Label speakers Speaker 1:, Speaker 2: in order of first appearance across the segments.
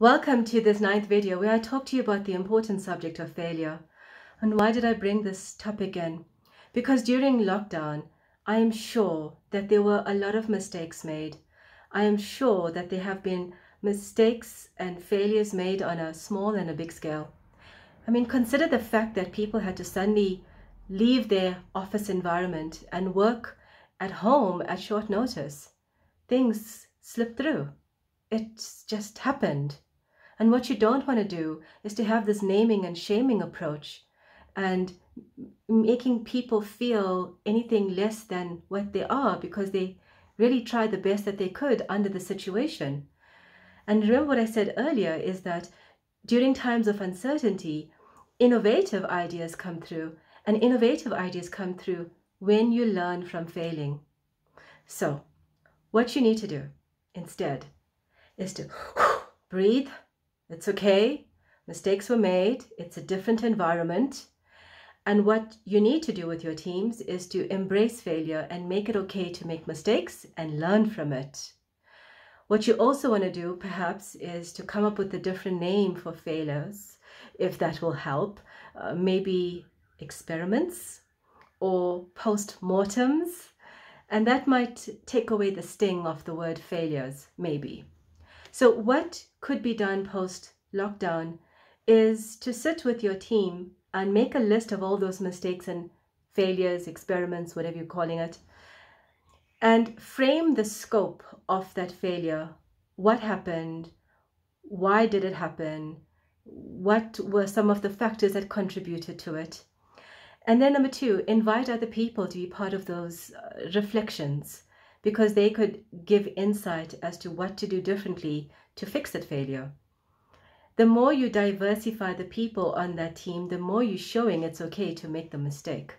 Speaker 1: Welcome to this ninth video where I talk to you about the important subject of failure. And why did I bring this topic in? Because during lockdown, I am sure that there were a lot of mistakes made. I am sure that there have been mistakes and failures made on a small and a big scale. I mean, consider the fact that people had to suddenly leave their office environment and work at home at short notice. Things slipped through. It just happened. And what you don't want to do is to have this naming and shaming approach and making people feel anything less than what they are because they really tried the best that they could under the situation. And remember what I said earlier is that during times of uncertainty, innovative ideas come through, and innovative ideas come through when you learn from failing. So, what you need to do instead is to breathe it's okay. Mistakes were made. It's a different environment. And what you need to do with your teams is to embrace failure and make it okay to make mistakes and learn from it. What you also want to do, perhaps, is to come up with a different name for failures, if that will help. Uh, maybe experiments or post mortems. And that might take away the sting of the word failures, maybe. So what could be done post lockdown is to sit with your team and make a list of all those mistakes and failures, experiments, whatever you're calling it, and frame the scope of that failure. What happened? Why did it happen? What were some of the factors that contributed to it? And then, number two, invite other people to be part of those uh, reflections because they could give insight as to what to do differently to fix that failure. The more you diversify the people on that team, the more you're showing it's okay to make the mistake.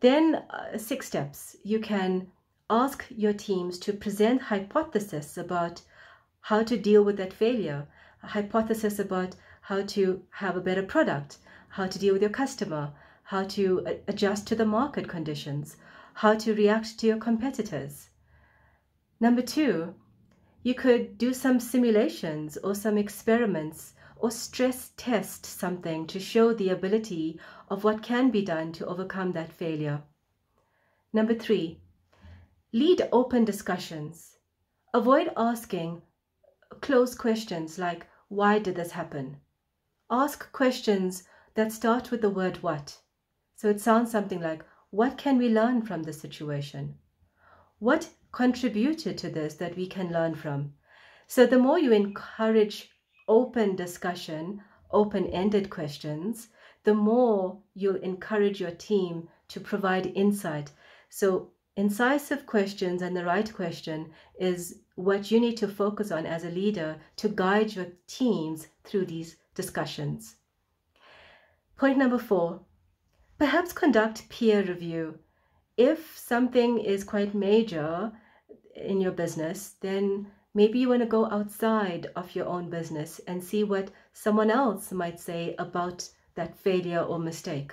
Speaker 1: Then, uh, six steps. You can ask your teams to present hypotheses about how to deal with that failure, hypotheses about how to have a better product, how to deal with your customer, how to uh, adjust to the market conditions, how to react to your competitors. Number two, you could do some simulations or some experiments or stress test something to show the ability of what can be done to overcome that failure. Number three, lead open discussions. Avoid asking closed questions like, why did this happen? Ask questions that start with the word what. So it sounds something like, what can we learn from the situation? What contributed to this that we can learn from? So, the more you encourage open discussion, open ended questions, the more you'll encourage your team to provide insight. So, incisive questions and the right question is what you need to focus on as a leader to guide your teams through these discussions. Point number four Perhaps conduct peer review. If something is quite major in your business, then maybe you want to go outside of your own business and see what someone else might say about that failure or mistake.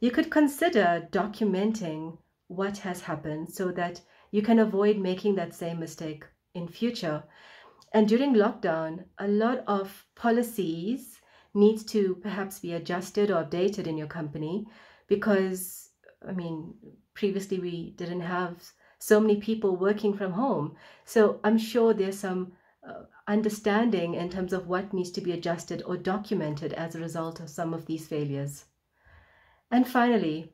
Speaker 1: You could consider documenting what has happened so that you can avoid making that same mistake in future. And during lockdown, a lot of policies needs to perhaps be adjusted or updated in your company because, I mean, previously we didn't have so many people working from home. So I'm sure there's some uh, understanding in terms of what needs to be adjusted or documented as a result of some of these failures. And finally,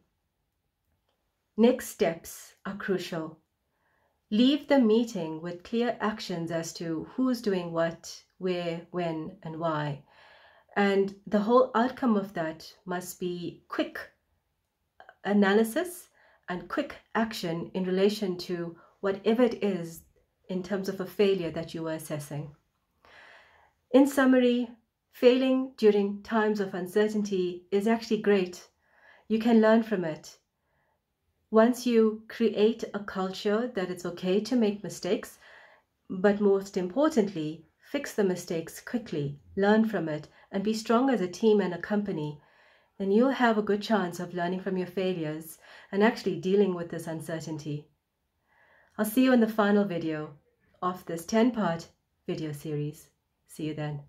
Speaker 1: next steps are crucial. Leave the meeting with clear actions as to who's doing what, where, when, and why. And the whole outcome of that must be quick analysis and quick action in relation to whatever it is in terms of a failure that you were assessing. In summary, failing during times of uncertainty is actually great. You can learn from it. Once you create a culture that it's okay to make mistakes, but most importantly, fix the mistakes quickly, learn from it, and be strong as a team and a company, then you'll have a good chance of learning from your failures and actually dealing with this uncertainty. I'll see you in the final video of this 10 part video series. See you then.